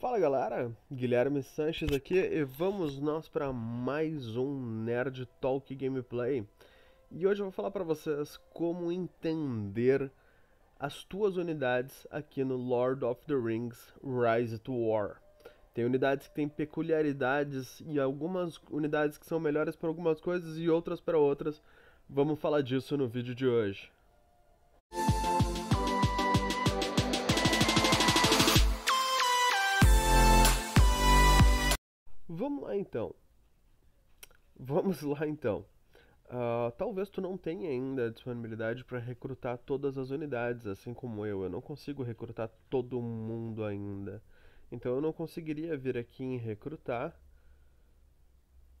Fala galera, Guilherme Sanches aqui e vamos nós para mais um Nerd Talk Gameplay. E hoje eu vou falar para vocês como entender as tuas unidades aqui no Lord of the Rings Rise to War. Tem unidades que têm peculiaridades e algumas unidades que são melhores para algumas coisas e outras para outras. Vamos falar disso no vídeo de hoje. Vamos lá então. Vamos lá então. Uh, talvez tu não tenha ainda disponibilidade para recrutar todas as unidades, assim como eu. Eu não consigo recrutar todo mundo ainda. Então eu não conseguiria vir aqui em recrutar.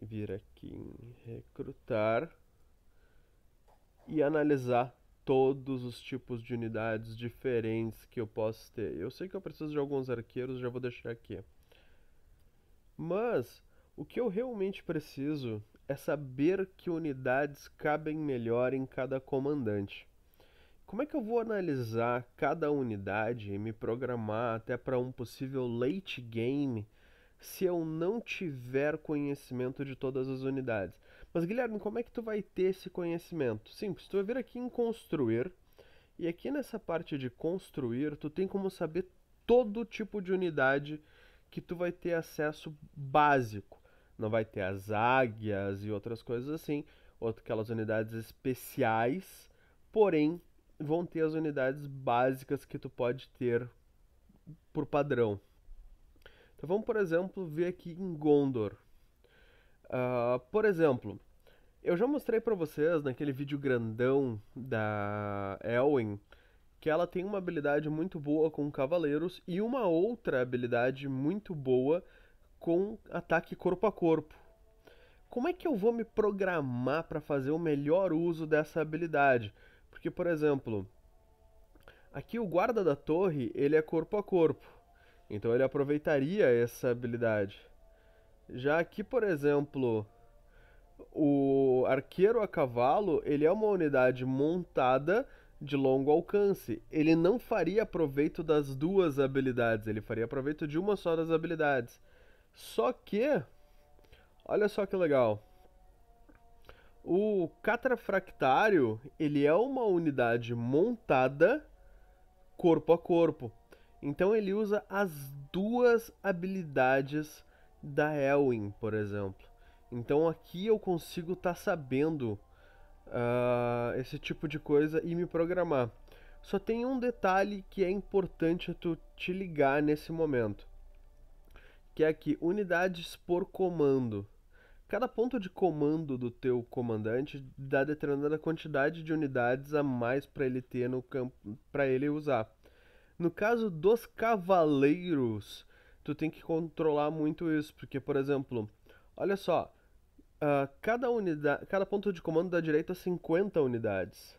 Vir aqui em recrutar. E analisar todos os tipos de unidades diferentes que eu posso ter. Eu sei que eu preciso de alguns arqueiros, já vou deixar aqui. Mas o que eu realmente preciso é saber que unidades cabem melhor em cada comandante. Como é que eu vou analisar cada unidade e me programar até para um possível late game se eu não tiver conhecimento de todas as unidades? Mas Guilherme, como é que tu vai ter esse conhecimento? Simples, tu vai vir aqui em construir e aqui nessa parte de construir, tu tem como saber todo tipo de unidade que tu vai ter acesso básico. Não vai ter as águias e outras coisas assim, ou aquelas unidades especiais, porém vão ter as unidades básicas que tu pode ter por padrão. Então vamos, por exemplo, ver aqui em Gondor. Uh, por exemplo, eu já mostrei para vocês naquele vídeo grandão da Elwyn que ela tem uma habilidade muito boa com cavaleiros e uma outra habilidade muito boa com ataque corpo a corpo. Como é que eu vou me programar para fazer o melhor uso dessa habilidade? Porque, por exemplo, aqui o guarda da torre, ele é corpo a corpo. Então ele aproveitaria essa habilidade. Já aqui, por exemplo, o arqueiro a cavalo, ele é uma unidade montada de longo alcance. Ele não faria proveito das duas habilidades, ele faria proveito de uma só das habilidades. Só que, olha só que legal. O catrafractário, ele é uma unidade montada corpo a corpo. Então ele usa as duas habilidades da Elwin, por exemplo. Então aqui eu consigo estar tá sabendo uh, esse tipo de coisa e me programar. Só tem um detalhe que é importante tu te ligar nesse momento, que é aqui unidades por comando. Cada ponto de comando do teu comandante dá determinada quantidade de unidades a mais para ele ter no campo para ele usar. No caso dos cavaleiros, tu tem que controlar muito isso, porque por exemplo, olha só, Uh, cada, unidade, cada ponto de comando dá direito a 50 unidades.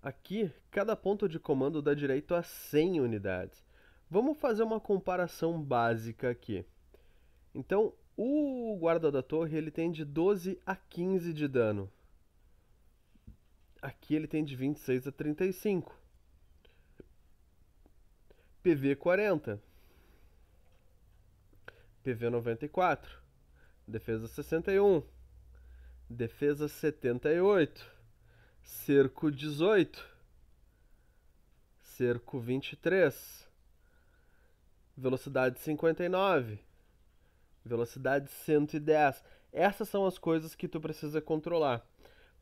Aqui, cada ponto de comando dá direito a 100 unidades. Vamos fazer uma comparação básica aqui. Então, o guarda da torre ele tem de 12 a 15 de dano. Aqui ele tem de 26 a 35. PV 40. PV 94. Defesa 61. Defesa 78. Cerco 18. Cerco 23. Velocidade 59. Velocidade 110. Essas são as coisas que tu precisa controlar.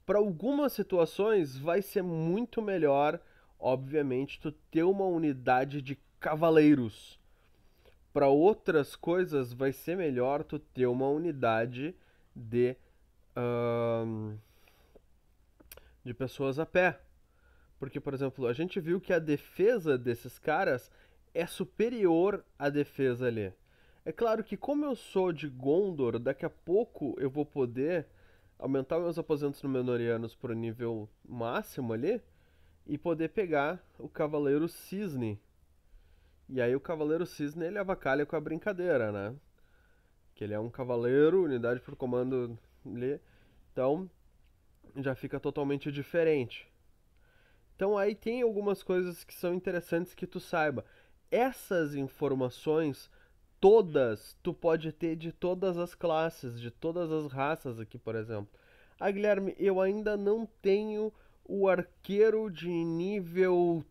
Para algumas situações vai ser muito melhor, obviamente, tu ter uma unidade de cavaleiros para outras coisas vai ser melhor tu ter uma unidade de de pessoas a pé porque por exemplo a gente viu que a defesa desses caras é superior à defesa ali é claro que como eu sou de Gondor daqui a pouco eu vou poder aumentar meus aposentos no menorianos para o nível máximo ali e poder pegar o Cavaleiro Cisne e aí o Cavaleiro Cisne ele avacalha com a brincadeira, né? Que ele é um cavaleiro, unidade por comando. Então já fica totalmente diferente. Então aí tem algumas coisas que são interessantes que tu saiba. Essas informações todas tu pode ter de todas as classes, de todas as raças aqui, por exemplo. Ah, Guilherme, eu ainda não tenho o arqueiro de nível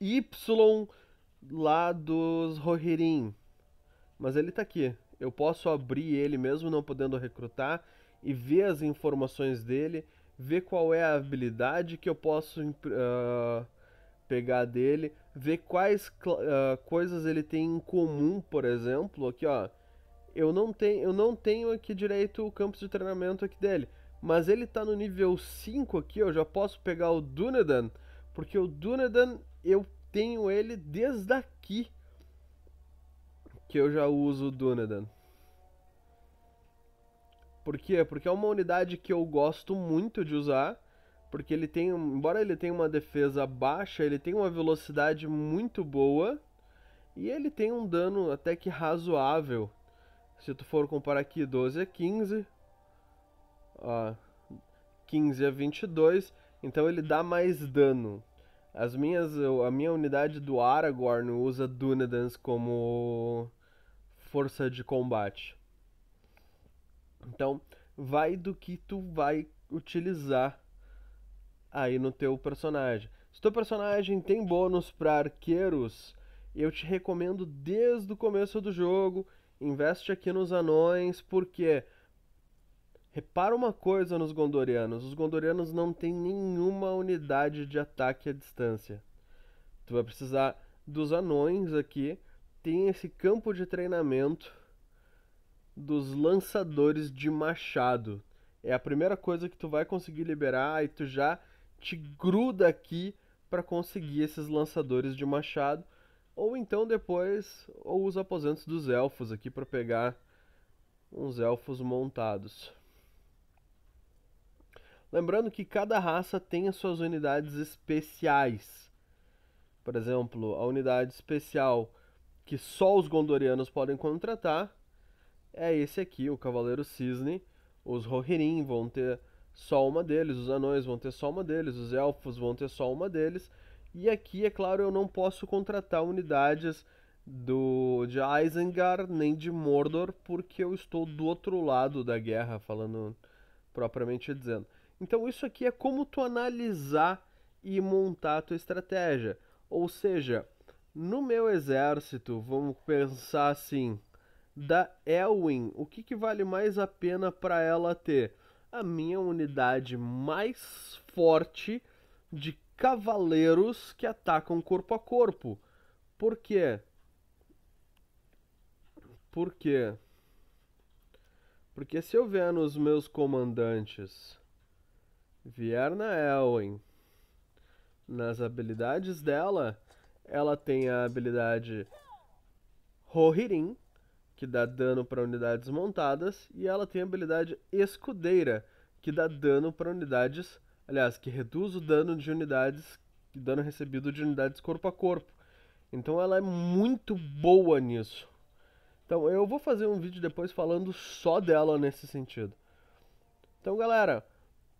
Y lá dos Rohirrim. Mas ele tá aqui. Eu posso abrir ele mesmo não podendo recrutar e ver as informações dele, ver qual é a habilidade que eu posso uh, pegar dele, ver quais uh, coisas ele tem em comum, por exemplo, aqui ó. Eu não tenho, eu não tenho aqui direito o campo de treinamento aqui dele, mas ele tá no nível 5 aqui, eu já posso pegar o Dunedan, porque o Dunedan eu tenho ele desde aqui que eu já uso o Dunedin Por quê? Porque é uma unidade que eu gosto muito de usar, porque ele tem, embora ele tenha uma defesa baixa, ele tem uma velocidade muito boa e ele tem um dano até que razoável. Se tu for comparar aqui 12 a 15, ó, 15 a 22, então ele dá mais dano. As minhas, a minha unidade do Aragorn usa Dunedans como força de combate. Então, vai do que tu vai utilizar aí no teu personagem. Se teu personagem tem bônus para arqueiros, eu te recomendo desde o começo do jogo, investe aqui nos anões, porque Repara uma coisa nos gondorianos: os gondorianos não têm nenhuma unidade de ataque à distância. Tu vai precisar dos anões aqui, tem esse campo de treinamento dos lançadores de machado. É a primeira coisa que tu vai conseguir liberar e tu já te gruda aqui para conseguir esses lançadores de machado, ou então depois ou os aposentos dos elfos aqui para pegar uns elfos montados. Lembrando que cada raça tem as suas unidades especiais. Por exemplo, a unidade especial que só os gondorianos podem contratar é esse aqui, o Cavaleiro Cisne. Os Rohirrim vão ter só uma deles, os anões vão ter só uma deles, os elfos vão ter só uma deles. E aqui, é claro, eu não posso contratar unidades do de Isengard nem de Mordor porque eu estou do outro lado da guerra, falando propriamente dizendo. Então isso aqui é como tu analisar e montar a tua estratégia. Ou seja, no meu exército, vamos pensar assim, da Elwin, o que, que vale mais a pena para ela ter? A minha unidade mais forte de cavaleiros que atacam corpo a corpo. Por quê? Por quê? Porque se eu ver nos meus comandantes Vierna Elwin. Nas habilidades dela, ela tem a habilidade Rohirrim, que dá dano para unidades montadas, e ela tem a habilidade Escudeira, que dá dano para unidades, aliás, que reduz o dano de unidades, dano recebido de unidades corpo a corpo. Então ela é muito boa nisso. Então eu vou fazer um vídeo depois falando só dela nesse sentido. Então galera,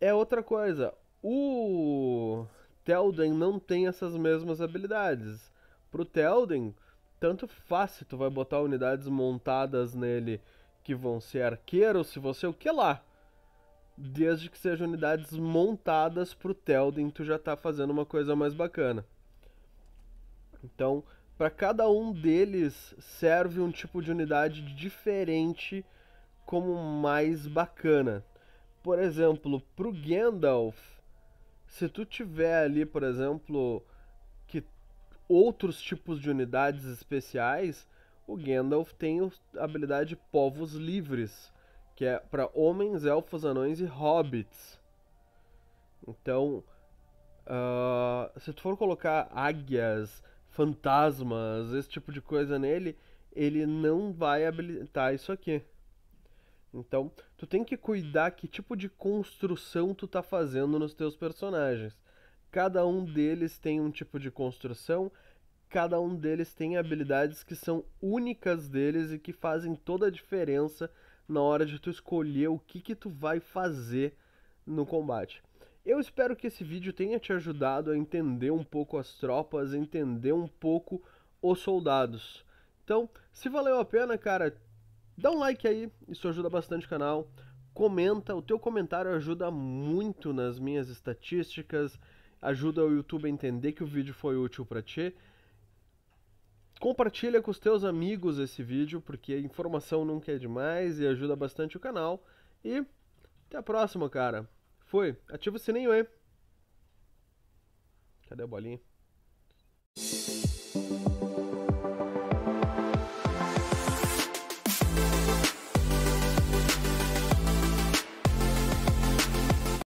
é outra coisa. O Telden não tem essas mesmas habilidades. Pro Telden, tanto faz se tu vai botar unidades montadas nele que vão ser arqueiros, se você o que lá. Desde que sejam unidades montadas pro Telden, tu já tá fazendo uma coisa mais bacana. Então, para cada um deles serve um tipo de unidade diferente como mais bacana por exemplo, pro Gandalf, se tu tiver ali, por exemplo, que outros tipos de unidades especiais, o Gandalf tem a habilidade Povos Livres, que é para homens, elfos, anões e hobbits. Então, uh, se tu for colocar águias, fantasmas, esse tipo de coisa nele, ele não vai habilitar isso aqui. Então, tu tem que cuidar hum. que tipo de construção tu tá fazendo nos teus personagens. Cada um hum. deles tem um tipo de construção, cada um deles tem hum. habilidades que são únicas deles e que fazem toda a diferença na hora de tu escolher o que que tu vai fazer no combate. Eu espero que esse vídeo tenha te ajudado a entender um pouco as tropas, entender um pouco os soldados. Então, se valeu a pena, cara, Dá um like aí, isso ajuda bastante o canal. Comenta, o teu comentário ajuda muito nas minhas estatísticas, ajuda o YouTube a entender que o vídeo foi útil para ti. Compartilha com os teus amigos esse vídeo, porque informação nunca é demais e ajuda bastante o canal. E até a próxima, cara. Fui. Ativa o sininho aí. Cadê a bolinha?